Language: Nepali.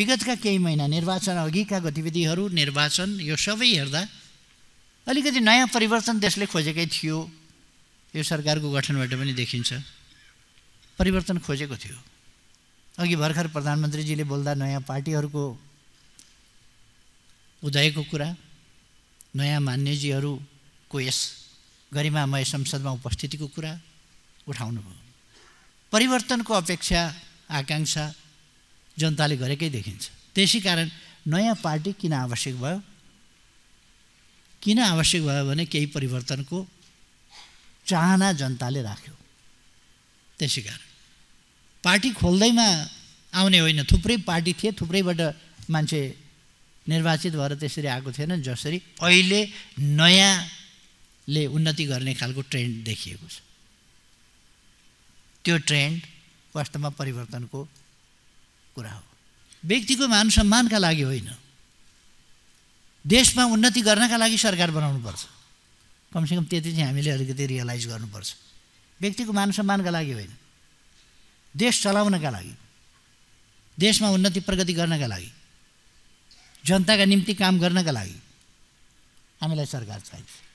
विगतका केही महिना निर्वाचन अघिका गतिविधिहरू निर्वाचन यो सबै हेर्दा अलिकति नयाँ परिवर्तन देशले खोजेकै थियो यो सरकारको गठनबाट पनि देखिन्छ परिवर्तन खोजेको थियो अघि भर्खर प्रधानमन्त्रीजीले बोल्दा नयाँ पार्टीहरूको उदयको कुरा नयाँ मान्यजीहरूको यस गरिमामय संसदमा उपस्थितिको कुरा उठाउनुभयो परिवर्तनको अपेक्षा आकाङ्क्षा जनताले गरेकै देखिन्छ त्यसै कारण नयाँ पार्टी किन आवश्यक भयो किन आवश्यक भयो भने केही परिवर्तनको चाहना जनताले राख्यो त्यसै कारण पार्टी खोल्दैमा आउने होइन थुप्रै पार्टी थिए थुप्रैबाट मान्छे निर्वाचित भएर त्यसरी आएको थिएन जसरी अहिले नयाँले उन्नति गर्ने खालको ट्रेन्ड देखिएको छ त्यो ट्रेन्ड वास्तवमा परिवर्तनको कुरा हो व्यक्तिको मान सम्मानका लागि होइन देशमा उन्नति गर्नका लागि सरकार बनाउनुपर्छ कमसेकम त्यति चाहिँ हामीले अलिकति रियलाइज गर्नुपर्छ व्यक्तिको मान सम्मानका लागि होइन देश चलाउनका लागि देशमा उन्नति प्रगति गर्नका लागि जनताका निम्ति काम गर्नका लागि हामीलाई सरकार चाहिन्छ